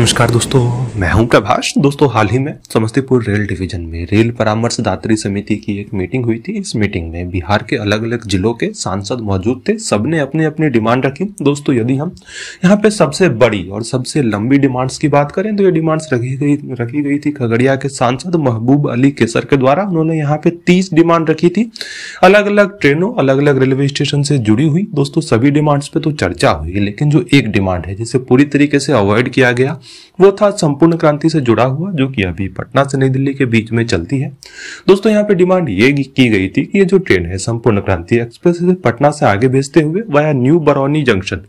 नमस्कार दोस्तों मैं हूं प्रभाष दोस्तों हाल ही में समस्तीपुर रेल डिवीजन में रेल परामर्शदात्री समिति की एक मीटिंग हुई थी इस मीटिंग में बिहार के अलग अलग जिलों के सांसद मौजूद थे सबने अपनी अपनी डिमांड रखी दोस्तों यदि हम यहाँ पे सबसे बड़ी और सबसे लंबी डिमांड्स की बात करें तो ये डिमांड्स रखी गई रखी गई थी खगड़िया के सांसद महबूब अली केसर के द्वारा उन्होंने यहाँ पे तीस डिमांड रखी थी अलग अलग ट्रेनों अलग अलग रेलवे स्टेशन से जुड़ी हुई दोस्तों सभी डिमांड्स पे तो चर्चा हुई लेकिन जो एक डिमांड है जिसे पूरी तरीके से अवॉइड किया गया वो था संपूर्ण क्रांति से जुड़ा हुआ जो कि अभी पटना से नई दिल्ली के बीच में चलती है दोस्तों यहाँ पे डिमांड ये की गई थी कि ये जो ट्रेन है संपूर्ण क्रांति एक्सप्रेस इसे पटना से आगे भेजते हुए via new Barauni junction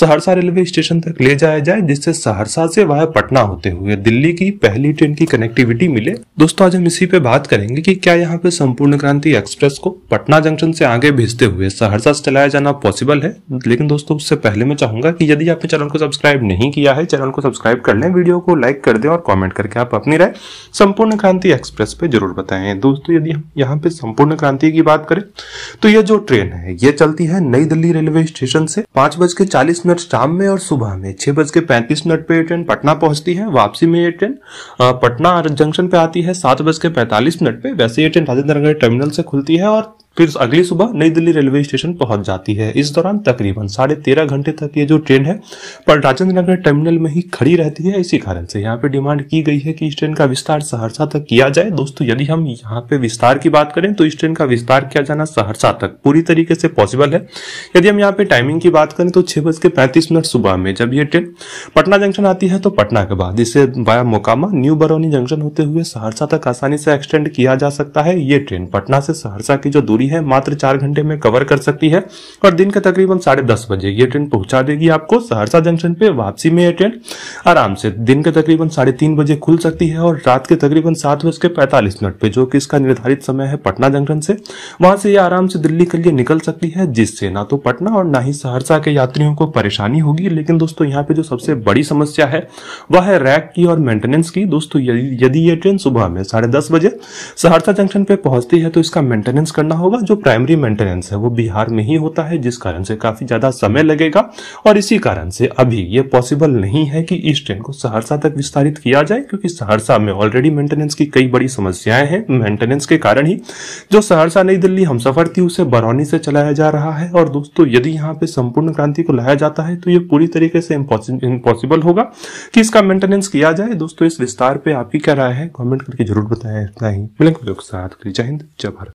Saharsa railway station तक ले जाया जाए जिससे सहरसा से वाया पटना होते हुए दिल्ली की पहली ट्रेन की कनेक्टिविटी मिले दोस्तों आज हम इसी पे बात करेंगे की क्या यहाँ पे संपूर्ण क्रांति एक्सप्रेस को पटना जंक्शन से आगे भेजते हुए सहरसा से चलाया जाना पॉसिबल है लेकिन दोस्तों उससे पहले मैं चाहूंगा की यदि आपने चैनल को सब्सक्राइब नहीं किया है चैनल को सब्सक्राइब कर लें वीडियो को लाइक कर दें और कमेंट करके आप अपनी राय संपूर्ण क्रांति एक्सप्रेस पे जरूर बताएं दोस्तों यदि हम यहाँ पे संपूर्ण क्रांति की बात करें तो ये जो ट्रेन है ये चलती है नई दिल्ली रेलवे स्टेशन से पांच बज के चालीस मिनट शाम में और सुबह में छह बज के पैंतीस मिनट पे ये ट्रेन पटना पहुंचती है वापसी में ये ट्रेन पटना जंक्शन पे आती है सात बज के पैंतालीस मिनट पे वैसे ये ट्रेन राजेंद्र नगर टर्मिनल से खुलती है और फिर अगली सुबह नई दिल्ली रेलवे स्टेशन पहुंच जाती है इस दौरान तकरीबन साढ़े तेरह घंटे तक ये जो ट्रेन है पर राजेंद्र नगर टर्मिनल में ही खड़ी रहती है इसी कारण से यहाँ पे डिमांड की गई है कि इस ट्रेन का विस्तार सहरसा तक किया जाए दोस्तों यदि हम यहाँ पे विस्तार की बात करें तो इस ट्रेन का विस्तार किया जाना सहरसा तक पूरी तरीके से पॉसिबल है यदि हम यहाँ पे टाइमिंग की बात करें तो छह बज के पैंतीस मिनट सुबह में जब ये ट्रेन पटना जंक्शन आती है तो पटना के बाद इसे via Mokama new Barauni junction होते हुए सहरसा तक आसानी से एक्सटेंड किया जा सकता है ये ट्रेन पटना से सहरसा की जो दूरी सकती है मात्र चार घंटे में कवर कर सकती है और दिन के तकरीबन साढ़े दस बजे ये ट्रेन पहुंचा देगी आपको सहरसा जंक्शन पे वापसी में ये ट्रेन आराम से दिन के तकरीबन साढ़े तीन बजे खुल सकती है और रात के तकरीबन सात बज के पैंतालीस मिनट पे जो कि इसका निर्धारित समय है पटना जंक्शन से वहां से ये आराम से दिल्ली के लिए निकल सकती है जिससे ना तो पटना और ना ही सहरसा के यात्रियों को परेशानी होगी लेकिन दोस्तों यहाँ पे जो सबसे बड़ी समस्या है वह है रैक की और मेंटेनेंस की दोस्तों यदि ये ट्रेन सुबह में साढ़े दस बजे सहरसा जंक्शन पे पहुंचती है तो इसका मेंटेनेंस करना होगा अलावा जो प्राइमरी मेंटेनेंस है वो बिहार में ही होता है जिस कारण से काफी ज्यादा समय लगेगा और इसी कारण से अभी ये पॉसिबल नहीं है कि इस ट्रेन को सहरसा तक विस्तारित किया जाए क्योंकि सहरसा में ऑलरेडी मेंटेनेंस की कई बड़ी समस्याएं हैं मेंटेनेंस के कारण ही जो सहरसा नई दिल्ली हम सफर थी उसे बरौनी से चलाया जा रहा है और दोस्तों यदि यहाँ पे संपूर्ण क्रांति को लाया जाता है तो ये पूरी तरीके से इम्पॉसिबल होगा कि इसका मेंटेनेंस किया जाए दोस्तों इस विस्तार पे आपकी क्या राय है कमेंट करके जरूर बताएं इतना ही मिलेंगे साथ जय हिंद जय भारत